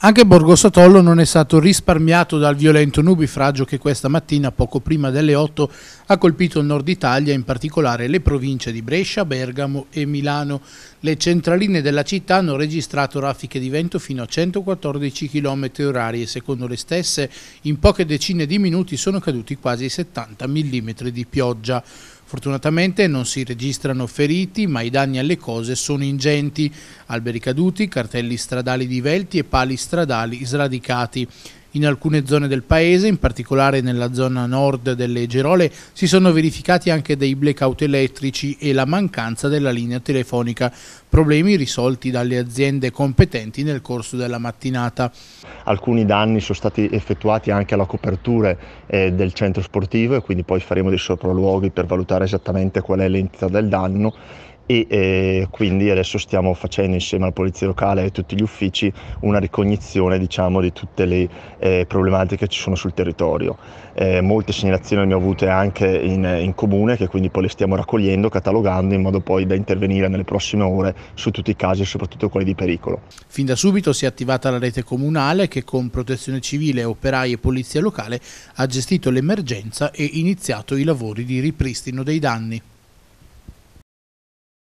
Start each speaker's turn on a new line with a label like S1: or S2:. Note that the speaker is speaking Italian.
S1: Anche Borgo Satollo non è stato risparmiato dal violento nubifragio che questa mattina, poco prima delle 8, ha colpito il nord Italia, in particolare le province di Brescia, Bergamo e Milano. Le centraline della città hanno registrato raffiche di vento fino a 114 km h e secondo le stesse in poche decine di minuti sono caduti quasi 70 mm di pioggia. Fortunatamente non si registrano feriti, ma i danni alle cose sono ingenti. Alberi caduti, cartelli stradali divelti e pali stradali sradicati. In alcune zone del paese, in particolare nella zona nord delle Gerole, si sono verificati anche dei blackout elettrici e la mancanza della linea telefonica, problemi risolti dalle aziende competenti nel corso della
S2: mattinata. Alcuni danni sono stati effettuati anche alla copertura eh, del centro sportivo e quindi poi faremo dei sopralluoghi per valutare esattamente qual è l'entità del danno e eh, quindi adesso stiamo facendo insieme alla Polizia Locale e tutti gli uffici una ricognizione diciamo, di tutte le eh, problematiche che ci sono sul territorio. Eh, molte segnalazioni le abbiamo avute anche in, in, comune che quindi poi le stiamo raccogliendo, catalogando in modo poi da intervenire nelle prossime ore su tutti i casi e soprattutto quelli di pericolo.
S1: Fin da subito si è attivata la rete comunale che con protezione civile, operai e polizia locale ha gestito l'emergenza e iniziato i lavori di ripristino dei danni.